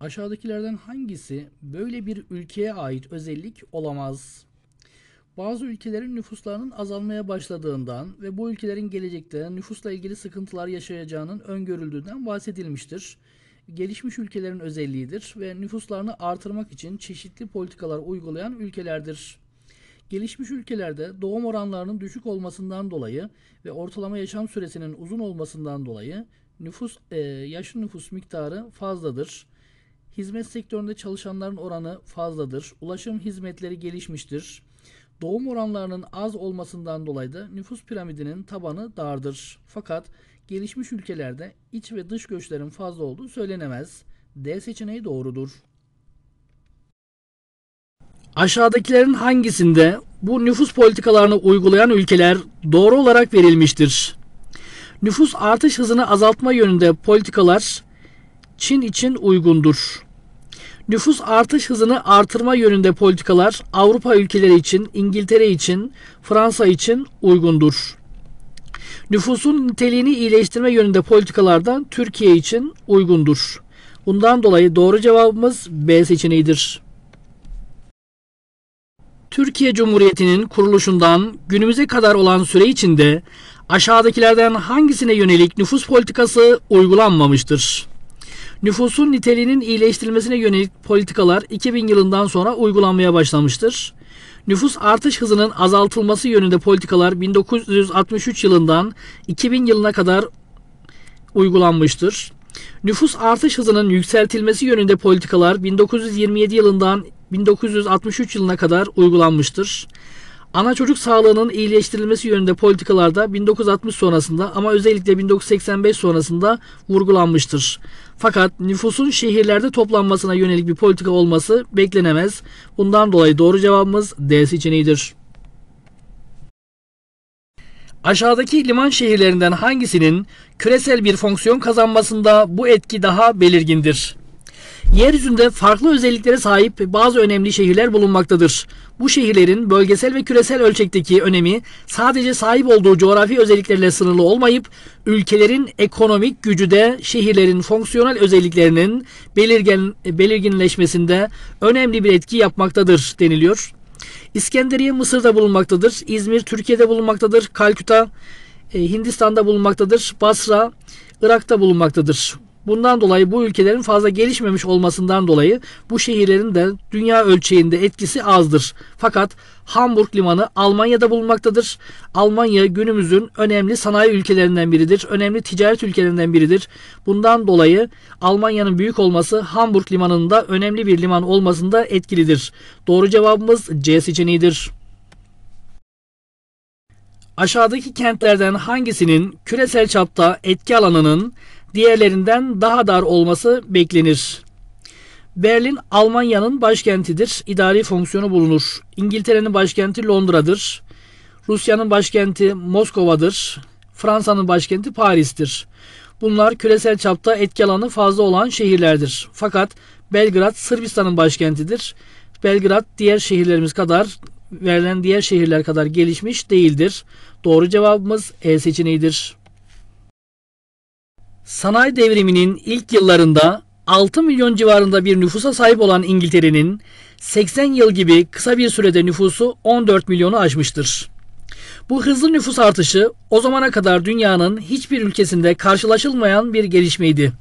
Aşağıdakilerden hangisi böyle bir ülkeye ait özellik olamaz? Bazı ülkelerin nüfuslarının azalmaya başladığından ve bu ülkelerin gelecekte nüfusla ilgili sıkıntılar yaşayacağının öngörüldüğünden bahsedilmiştir. Gelişmiş ülkelerin özelliğidir ve nüfuslarını artırmak için çeşitli politikalar uygulayan ülkelerdir. Gelişmiş ülkelerde doğum oranlarının düşük olmasından dolayı ve ortalama yaşam süresinin uzun olmasından dolayı nüfus e, yaşlı nüfus miktarı fazladır Hizmet sektöründe çalışanların oranı fazladır. Ulaşım hizmetleri gelişmiştir. Doğum oranlarının az olmasından dolayı da nüfus piramidinin tabanı dardır. Fakat gelişmiş ülkelerde iç ve dış göçlerin fazla olduğu söylenemez. D seçeneği doğrudur. Aşağıdakilerin hangisinde bu nüfus politikalarını uygulayan ülkeler doğru olarak verilmiştir? Nüfus artış hızını azaltma yönünde politikalar Çin için uygundur. Nüfus artış hızını artırma yönünde politikalar Avrupa ülkeleri için, İngiltere için, Fransa için uygundur. Nüfusun niteliğini iyileştirme yönünde politikalardan Türkiye için uygundur. Bundan dolayı doğru cevabımız B seçeneğidir. Türkiye Cumhuriyeti'nin kuruluşundan günümüze kadar olan süre içinde aşağıdakilerden hangisine yönelik nüfus politikası uygulanmamıştır? Nüfusun niteliğinin iyileştirilmesine yönelik politikalar 2000 yılından sonra uygulanmaya başlamıştır. Nüfus artış hızının azaltılması yönünde politikalar 1963 yılından 2000 yılına kadar uygulanmıştır. Nüfus artış hızının yükseltilmesi yönünde politikalar 1927 yılından 1963 yılına kadar uygulanmıştır. Ana çocuk sağlığının iyileştirilmesi yönünde politikalarda 1960 sonrasında ama özellikle 1985 sonrasında vurgulanmıştır. Fakat nüfusun şehirlerde toplanmasına yönelik bir politika olması beklenemez. Bundan dolayı doğru cevabımız D seçeneğidir. Aşağıdaki liman şehirlerinden hangisinin küresel bir fonksiyon kazanmasında bu etki daha belirgindir? Yeryüzünde farklı özelliklere sahip bazı önemli şehirler bulunmaktadır. Bu şehirlerin bölgesel ve küresel ölçekteki önemi sadece sahip olduğu coğrafi özelliklerle sınırlı olmayıp ülkelerin ekonomik gücü de şehirlerin fonksiyonel özelliklerinin belirgen, belirginleşmesinde önemli bir etki yapmaktadır deniliyor. İskenderiye Mısır'da bulunmaktadır. İzmir Türkiye'de bulunmaktadır. Kalküta e, Hindistan'da bulunmaktadır. Basra Irak'ta bulunmaktadır. Bundan dolayı bu ülkelerin fazla gelişmemiş olmasından dolayı bu şehirlerin de dünya ölçeğinde etkisi azdır. Fakat Hamburg limanı Almanya'da bulunmaktadır. Almanya günümüzün önemli sanayi ülkelerinden biridir. Önemli ticaret ülkelerinden biridir. Bundan dolayı Almanya'nın büyük olması Hamburg limanında önemli bir liman olmasında etkilidir. Doğru cevabımız C seçeneğidir. Aşağıdaki kentlerden hangisinin küresel çapta etki alanının diğerlerinden daha dar olması beklenir. Berlin Almanya'nın başkentidir. İdari fonksiyonu bulunur. İngiltere'nin başkenti Londra'dır. Rusya'nın başkenti Moskova'dır. Fransa'nın başkenti Paris'tir. Bunlar küresel çapta etki alanı fazla olan şehirlerdir. Fakat Belgrad Sırbistan'ın başkentidir. Belgrad diğer şehirlerimiz kadar verilen diğer şehirler kadar gelişmiş değildir. Doğru cevabımız E seçeneğidir. Sanayi devriminin ilk yıllarında 6 milyon civarında bir nüfusa sahip olan İngiltere'nin 80 yıl gibi kısa bir sürede nüfusu 14 milyonu aşmıştır. Bu hızlı nüfus artışı o zamana kadar dünyanın hiçbir ülkesinde karşılaşılmayan bir gelişmeydi.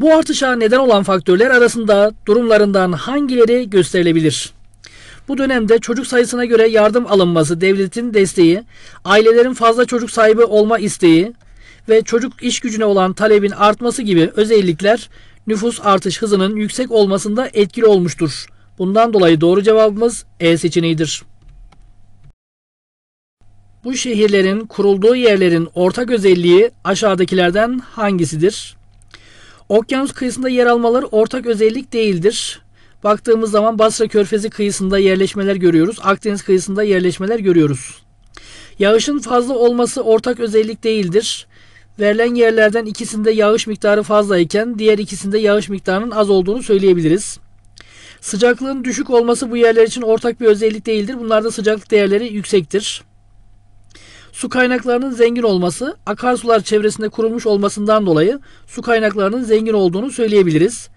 Bu artışa neden olan faktörler arasında durumlarından hangileri gösterilebilir? Bu dönemde çocuk sayısına göre yardım alınması devletin desteği, ailelerin fazla çocuk sahibi olma isteği, ve çocuk iş gücüne olan talebin artması gibi özellikler nüfus artış hızının yüksek olmasında etkili olmuştur. Bundan dolayı doğru cevabımız E seçeneğidir. Bu şehirlerin kurulduğu yerlerin ortak özelliği aşağıdakilerden hangisidir? Okyanus kıyısında yer almaları ortak özellik değildir. Baktığımız zaman Basra Körfezi kıyısında yerleşmeler görüyoruz. Akdeniz kıyısında yerleşmeler görüyoruz. Yağışın fazla olması ortak özellik değildir. Verilen yerlerden ikisinde yağış miktarı fazlayken diğer ikisinde yağış miktarının az olduğunu söyleyebiliriz. Sıcaklığın düşük olması bu yerler için ortak bir özellik değildir. Bunlarda sıcaklık değerleri yüksektir. Su kaynaklarının zengin olması, akarsular çevresinde kurulmuş olmasından dolayı su kaynaklarının zengin olduğunu söyleyebiliriz.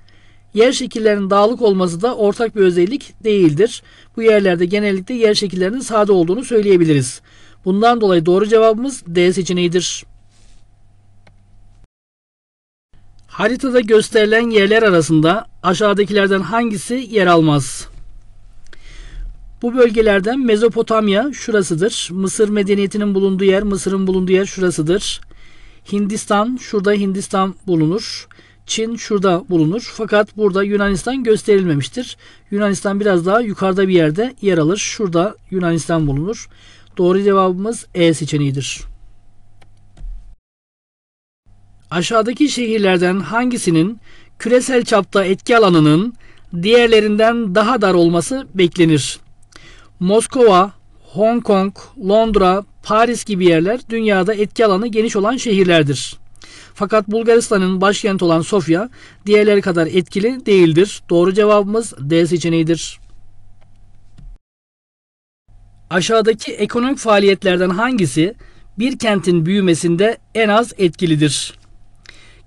Yer şekillerinin dağlık olması da ortak bir özellik değildir. Bu yerlerde genellikle yer şekillerinin sade olduğunu söyleyebiliriz. Bundan dolayı doğru cevabımız D seçeneğidir. Haritada gösterilen yerler arasında aşağıdakilerden hangisi yer almaz? Bu bölgelerden Mezopotamya şurasıdır. Mısır medeniyetinin bulunduğu yer, Mısır'ın bulunduğu yer şurasıdır. Hindistan, şurada Hindistan bulunur. Çin şurada bulunur. Fakat burada Yunanistan gösterilmemiştir. Yunanistan biraz daha yukarıda bir yerde yer alır. Şurada Yunanistan bulunur. Doğru cevabımız E seçeneğidir. Aşağıdaki şehirlerden hangisinin küresel çapta etki alanının diğerlerinden daha dar olması beklenir? Moskova, Hong Kong, Londra, Paris gibi yerler dünyada etki alanı geniş olan şehirlerdir. Fakat Bulgaristan'ın başkenti olan Sofya diğerleri kadar etkili değildir. Doğru cevabımız D seçeneğidir. Aşağıdaki ekonomik faaliyetlerden hangisi bir kentin büyümesinde en az etkilidir?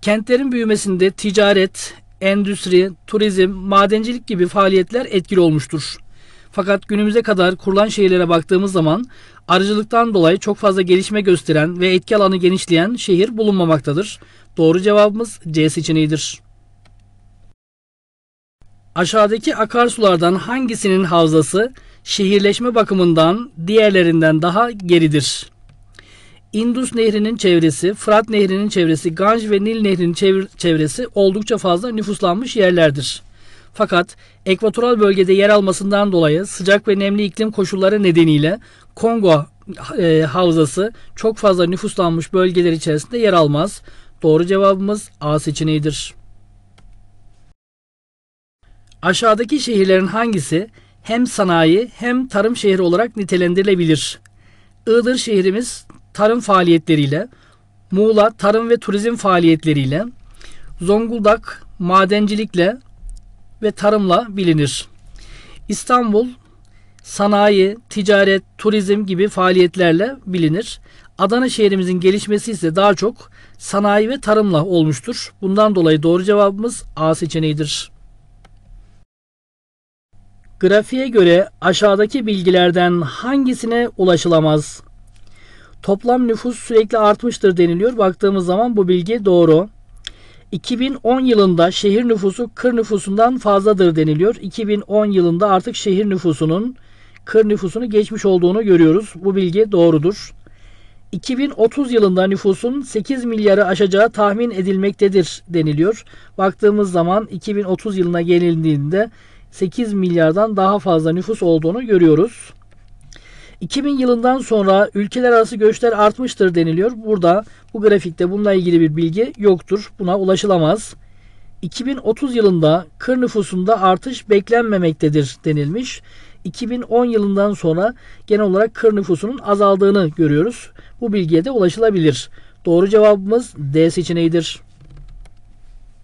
Kentlerin büyümesinde ticaret, endüstri, turizm, madencilik gibi faaliyetler etkili olmuştur. Fakat günümüze kadar kurulan şehirlere baktığımız zaman arıcılıktan dolayı çok fazla gelişme gösteren ve etki alanı genişleyen şehir bulunmamaktadır. Doğru cevabımız C seçeneğidir. Aşağıdaki akarsulardan hangisinin havzası şehirleşme bakımından diğerlerinden daha geridir? Indus Nehri'nin çevresi, Fırat Nehri'nin çevresi, Ganj ve Nil Nehri'nin çevresi oldukça fazla nüfuslanmış yerlerdir. Fakat ekvatoral bölgede yer almasından dolayı sıcak ve nemli iklim koşulları nedeniyle Kongo e, havzası çok fazla nüfuslanmış bölgeler içerisinde yer almaz. Doğru cevabımız A seçeneğidir. Aşağıdaki şehirlerin hangisi hem sanayi hem tarım şehri olarak nitelendirilebilir? Iğdır şehrimiz tarım faaliyetleriyle, Muğla tarım ve turizm faaliyetleriyle, Zonguldak madencilikle ve tarımla bilinir. İstanbul sanayi, ticaret, turizm gibi faaliyetlerle bilinir. Adana şehrimizin gelişmesi ise daha çok sanayi ve tarımla olmuştur. Bundan dolayı doğru cevabımız A seçeneğidir. Grafiğe göre aşağıdaki bilgilerden hangisine ulaşılamaz? Toplam nüfus sürekli artmıştır deniliyor. Baktığımız zaman bu bilgi doğru. 2010 yılında şehir nüfusu kır nüfusundan fazladır deniliyor. 2010 yılında artık şehir nüfusunun kır nüfusunu geçmiş olduğunu görüyoruz. Bu bilgi doğrudur. 2030 yılında nüfusun 8 milyarı aşacağı tahmin edilmektedir deniliyor. Baktığımız zaman 2030 yılına gelindiğinde 8 milyardan daha fazla nüfus olduğunu görüyoruz. 2000 yılından sonra ülkeler arası göçler artmıştır deniliyor. Burada bu grafikte bununla ilgili bir bilgi yoktur. Buna ulaşılamaz. 2030 yılında kır nüfusunda artış beklenmemektedir denilmiş. 2010 yılından sonra genel olarak kır nüfusunun azaldığını görüyoruz. Bu bilgiye de ulaşılabilir. Doğru cevabımız D seçeneğidir.